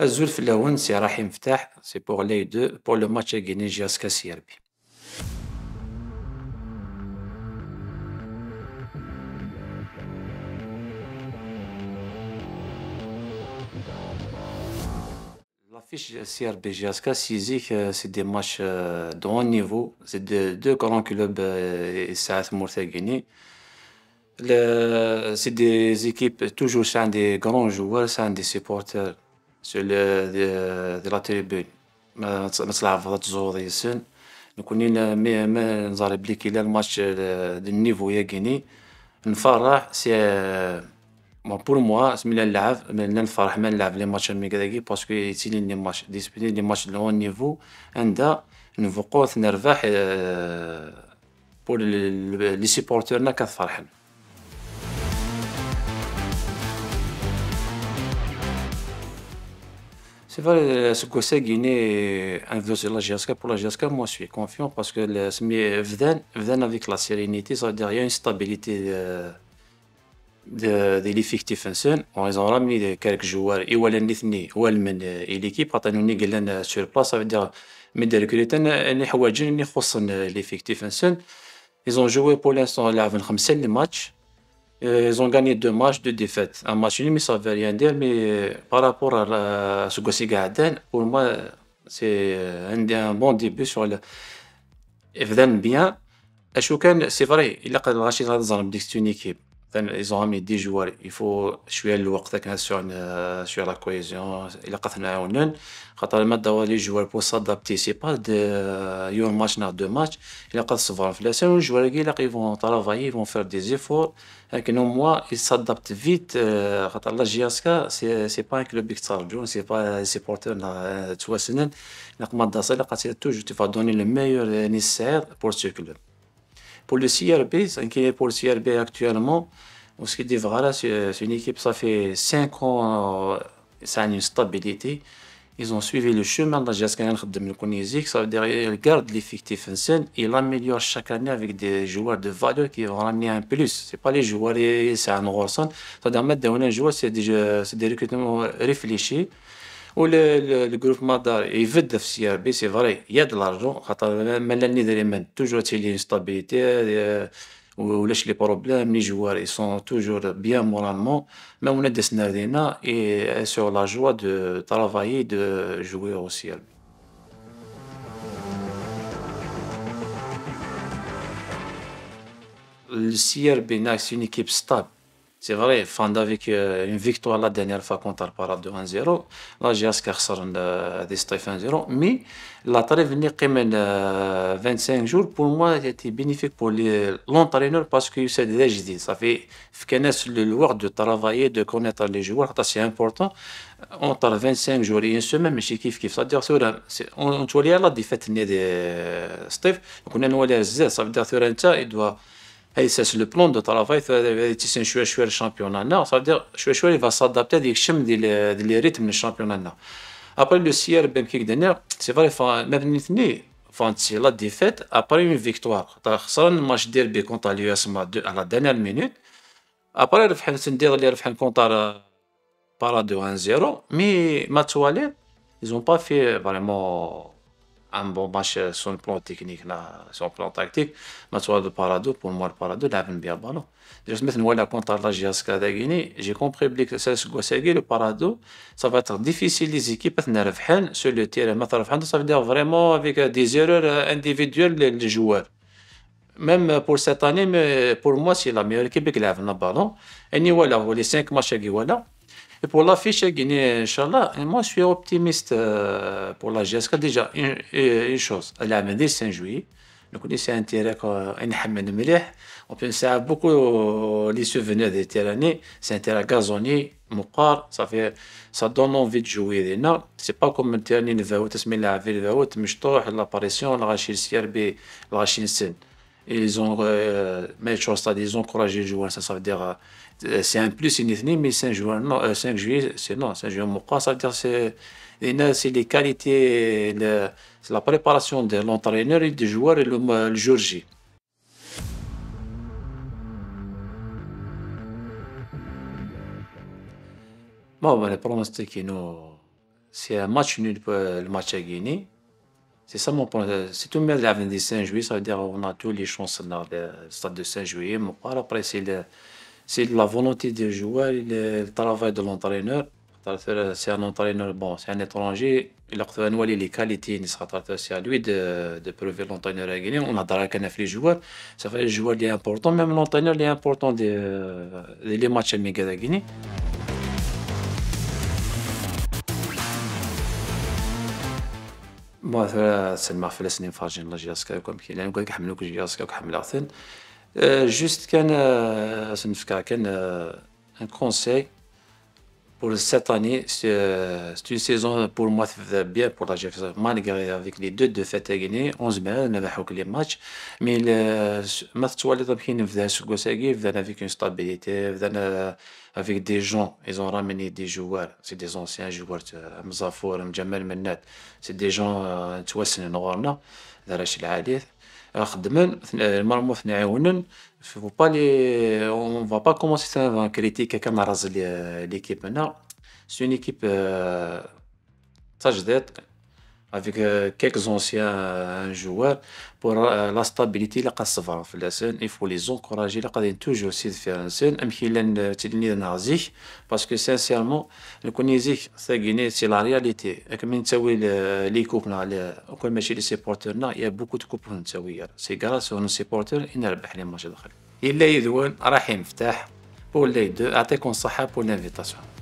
Azul Flaouen, c'est Rahim Ftah, c'est pour les deux, pour le match Guinée-Giasca Serbie. L'affiche Serbie-Giasca, c'est des matchs euh, de haut niveau, c'est deux grands clubs, euh, Saat Mourta Guinée. C'est des équipes, toujours, sans des grands joueurs, sans des supporters. سو دي لا تريبون ما تلعب فضات الزهور يسن كوني مي ما نزار بلي كي الماتش دي النيفو يا غيني نفرح سي ما بور موا سمينا نلعب ملي نفرح ما نلعب لي ماتش مي كداكي باسكو يتيلي لي ماتش ديسبيني لي ماتش لو نيفو عندها نفوقو نربح بور لي سيبورتورنا كفرحن C'est vrai, ce que c'est Guinée, un dossier de la GSK. Pour la GSK, moi, je suis confiant parce que Vden, avec la sérénité, ça veut dire qu'il y a une stabilité de, de l'effectif en scène. On les a ramenés quelques joueurs, et Wallen Nithni, Walmen et l'équipe, عطانوني قال لنا sur place, ça veut dire من ذلك اللي تن اللي حوايج اللي خصن l'effectif en scène. Ils ont joué pour l'instant, ils ont 5 matchs. Euh, ils ont gagné deux matchs, deux défaites. Un match nul, mais ça ne veut rien dire. Mais euh, par rapport à, ce que c'est pour moi, c'est euh, un, bon début sur le. Évidemment, bien. C'est vrai, il a Rachid Radzan, c'est une équipe. ثان ايزون دي جوار يفو شويه الوقت كان سون شويه لا كويزيون الا قتنا عاونن خاطر ما دوا لي جوار بو سادابتي سي با دي يور ماتش نار دو ماتش الا قت سوفون في لا سون جوار كي لاقي كيفون ترافاي فون فير دي زيفور لكن نو موا يسادابت فيت خاطر لا جياسكا سي سي با كلوب اكسترا جون سي با سيبورتور نا توا سنن لا قمد داسا لا قت تي فا دوني لو ميور نيسير بور سي Pour le CRB, pour le CRB actuellement, ce dit voilà, c'est une équipe, ça fait 5 ans, euh, ça a une stabilité. Ils ont suivi le chemin de la Jaskan de ça veut dire qu'ils gardent l'effectif en scène et l'améliorent chaque année avec des joueurs de valeur qui vont ramener un plus. Ce pas les joueurs, c'est un Rorson. Ça veut dire mettre un joueur, c'est des recrutements réfléchis le, groupe Madar, il veut CRB, c'est vrai, il y a de l'argent. Mais il y a toujours des instabilités Ou les problèmes, les joueurs, ils sont toujours bien moralement. Mais on est des et euh, sur la joie de travailler, de jouer au CRB. Le CRB, c'est une équipe stable. C'est vrai, Fanda avec euh, une victoire la dernière fois contre Alparat de 1-0, l'Algérie a un euh, des Stef 1-0, mais la trêve de 25 jours, pour moi, c'était bénéfique pour l'entraîneur parce que c'est déjà dit. Ça fait connaître le lois, de travailler, de connaître les joueurs, c'est important. Entre 25 jours et une semaine, mais c'est kiff kiff. C'est-à-dire, on voit la défaite de Stef, on a ça veut dire que euh, il doit. Et c'est le plan de travail, c'est eh, un chouette le championnat. Ça veut dire, choix il va s'adapter à des rythmes du championnat. Après le ben CR dernier c'est vrai, même c'est la défaite après une victoire. C'est un match derby contre l'USM à la dernière minute. Après, euh, un derby contre par بارادو 1-0 mais ماتش ils n'ont pas fait vraiment un bon match sur le plan technique, sur le plan tactique. Mais sur le Parado, pour moi, le Parado, a bien le ballon. Je me mets la contre la JSK J'ai compris que c'est le Parado, ça va être difficile les équipes à sur le terrain. Ça veut dire vraiment avec des erreurs euh, individuelles les joueurs. Même euh, pour cette année, mais pour moi, c'est la meilleure équipe qui a le ballon. Et voilà, les cinq matchs qui voilà. Et pour l'affiche à Guinée, Inch'Allah, moi je suis optimiste pour la GSK. Déjà, une, une chose, elle a amené le 5 juillet, nous connaissons un terrain on pense à beaucoup les souvenirs des terrains. C'est un terrain gazonnier, moukar. ça, fait, ça donne envie de jouer. C'est pas comme un terrain de Vaout, mais la ville de Vaout, Mishtoh, l'apparition, le Rachid Sierbe, le Rachid Sen. et ils ont euh, mais ils ont encouragé Jouan ça, ça veut dire euh, c'est un plus une mais 5 juin non 5 euh, juillet c'est non 5 juillet ça veut dire c'est c'est les qualités le, c'est la préparation de l'entraîneur et du joueur et le, le jour J Bon, ben, le pronostic, c'est un match nul pour le match à Guinée. C'est ça mon point. Euh, si tout le monde est de saint juillet, ça veut dire qu'on a tous les chances dans le stade de saint Mais Après, c'est la volonté des joueurs, le travail de l'entraîneur. Euh, c'est un entraîneur, bon, c'est un étranger. Il a les qualités, difficile à lui de, de prouver l'entraîneur à gagner. On a dragué les joueurs. Ça fait le joueur est important, même l'entraîneur est important des, euh, des matchs à Guinée. مثلا تسلمى في سنين فارجين لا جياسكا وكم كي لان كي حملوك جياسكا وكحمل ثن جوست كان سنفكا كان ان كونساي pour cette année, euh, c'est une saison pour moi bien pour la GFS, Malgré avec les deux défaites à Guinée, 11 mai, n'a tous les matchs. Mais le match qui les tapines, avec une stabilité, euh, avec des gens. Ils ont ramené des joueurs. C'est des anciens joueurs, euh, Mzafour, Mjamal Mennat. C'est des gens, tu vois, c'est une dans la خدمن المرمو يعاونن فو با لي اون فا با كومونسي سان كريتيك هكا نرز ليكيب هنا سي اون ايكيب تجديد افيك كيكز اونسيان جوار بور لا ستابيليتي لقى الصبر في لاسان اي فو لي زونكوراجي لقى غادي توجور سيد في لاسان امثلا تلني نعزيك باسكو سانسيرمون نكون يزيك ثاكيني سي لا رياليتي كمي نتاوي لي كوبنا وكان ماشي لي سيبورترنا يا بوكو دو كوبون نتاوي سي كراس اون سيبورتر ان ربح لي ماتش داخل الا يذوان راح يفتح بور لي دو اعطيكم الصحه بور لانفيتاسيون